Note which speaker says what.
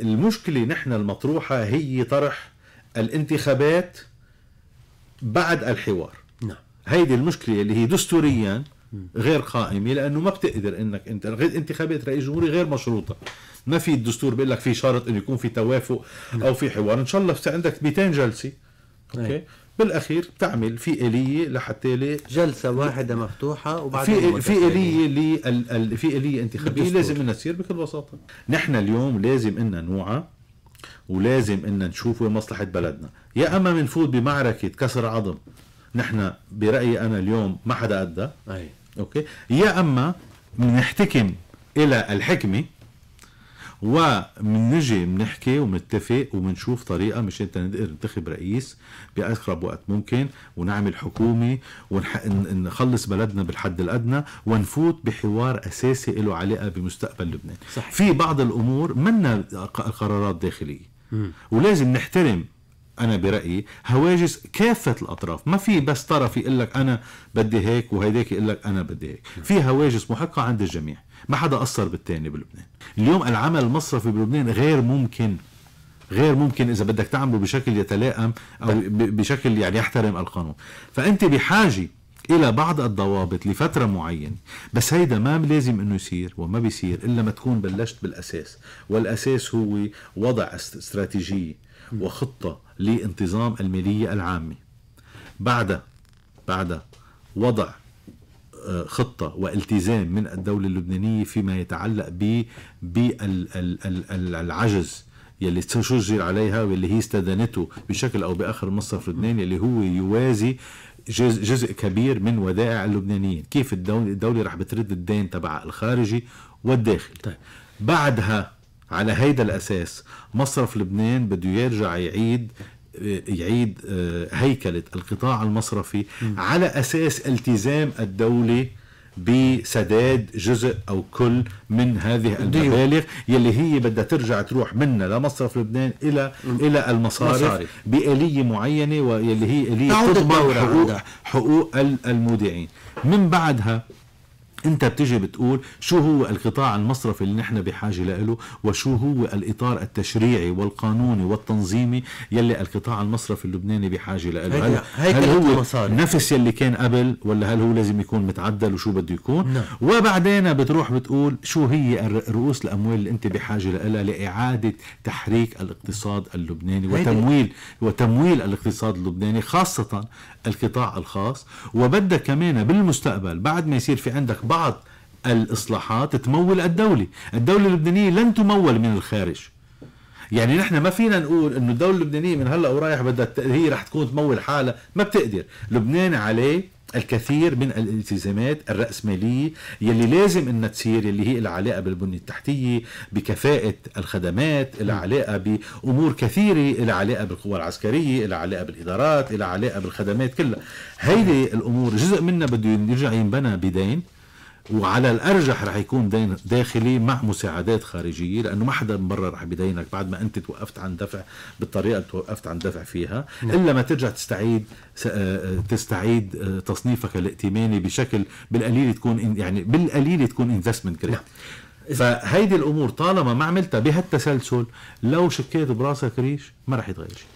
Speaker 1: المشكلة نحن المطروحة هي طرح الانتخابات بعد الحوار نعم هيدي المشكلة اللي هي دستوريا غير قائمة لأنه ما بتقدر أنك أنت انتخابات رئيس جمهوري غير مشروطة ما في الدستور بيقول لك في شرط أنه يكون في توافق نعم. أو في حوار إن شاء الله عندك 200 جلسة أوكي نعم. بالاخير بتعمل في اليه لحتى لي جلسه واحده مفتوحه وبعدين في في اليه لل... في اليه انتخابيه لازم انها تصير بكل بساطه نحن اليوم لازم ان نوعى ولازم ان نشوف وين مصلحه بلدنا يا اما بنفوت بمعركه كسر عظم نحن برايي انا اليوم ما حدا قدها أي. اوكي يا اما بنحتكم الى الحكمه ومنجي بنحكي وبنتفق وبنشوف طريقه مشان ننتخب رئيس باقرب وقت ممكن ونعمل حكومه ونخلص بلدنا بالحد الادنى ونفوت بحوار اساسي له علاقه بمستقبل لبنان صحيح. في بعض الامور منا قرارات داخليه م. ولازم نحترم انا برايي هواجس كافه الاطراف ما في بس طرف يقول لك انا بدي هيك وهيداك يقول لك انا بدي هيك نعم. في هواجس محقه عند الجميع ما حدا قصر بالتاني بلبنان اليوم العمل المصرفي بلبنان غير ممكن غير ممكن اذا بدك تعمله بشكل يتلائم او نعم. بشكل يعني يحترم القانون فانت بحاجه الى بعض الضوابط لفتره معينه بس هيدا ما لازم انه يصير وما بيصير الا ما تكون بلشت بالاساس والاساس هو وضع استراتيجيه وخطة لانتظام المالية العامة بعد بعد وضع آه، خطة والتزام من الدولة اللبنانية فيما يتعلق بالعجز يلي شجر عليها واللي هي استدانته بشكل او باخر مصرف لبنان يلي هو يوازي جزء, جزء كبير من ودائع اللبنانيين كيف الدولة, رح بترد الدين تبع الخارجي والداخل طيب. بعدها على هيدا الأساس مصرف لبنان بده يرجع يعيد يعيد آه، هيكلة القطاع المصرفي م. على أساس التزام الدولة بسداد جزء او كل من هذه المبالغ يلي هي بدها ترجع تروح منا لمصرف لبنان الى م. الى المصارف مصارف. باليه معينه واللي هي اليه تضمن حقوق, حقوق المودعين من بعدها انت بتجي بتقول شو هو القطاع المصرفي اللي نحن بحاجه له وشو هو الاطار التشريعي والقانوني والتنظيمي يلي القطاع المصرفي اللبناني بحاجه له هل, هيك هل هو المصاري. نفس يلي كان قبل ولا هل هو لازم يكون متعدل وشو بده يكون نعم. وبعدين بتروح بتقول شو هي رؤوس الاموال اللي انت بحاجه لها لاعاده تحريك الاقتصاد اللبناني وتمويل وتمويل الاقتصاد اللبناني خاصه القطاع الخاص وبدك كمان بالمستقبل بعد ما يصير في عندك بعض الإصلاحات تمول الدولة الدولة اللبنانية لن تمول من الخارج يعني نحن ما فينا نقول انه الدوله اللبنانيه من هلا ورايح بدها هي رح تكون تمول حالها ما بتقدر لبنان عليه الكثير من الالتزامات الرأسمالية يلي لازم انها تصير يلي هي العلاقة بالبنية التحتية بكفاءة الخدمات العلاقة بأمور كثيرة العلاقة بالقوى العسكرية العلاقة بالإدارات العلاقة بالخدمات كلها هيدي الأمور جزء منها بده يرجع ينبنى بدين وعلى الارجح رح يكون دين داخلي مع مساعدات خارجيه لانه ما حدا برا رح بدينك بعد ما انت توقفت عن دفع بالطريقه اللي توقفت عن دفع فيها نعم. الا ما ترجع تستعيد آه، آه، تستعيد آه، تصنيفك الائتماني بشكل بالقليل تكون يعني بالقليل تكون انفستمنت كريدت نعم. فهيدي الامور طالما ما عملتها بهالتسلسل لو شكيت براسك ريش ما رح يتغير شيء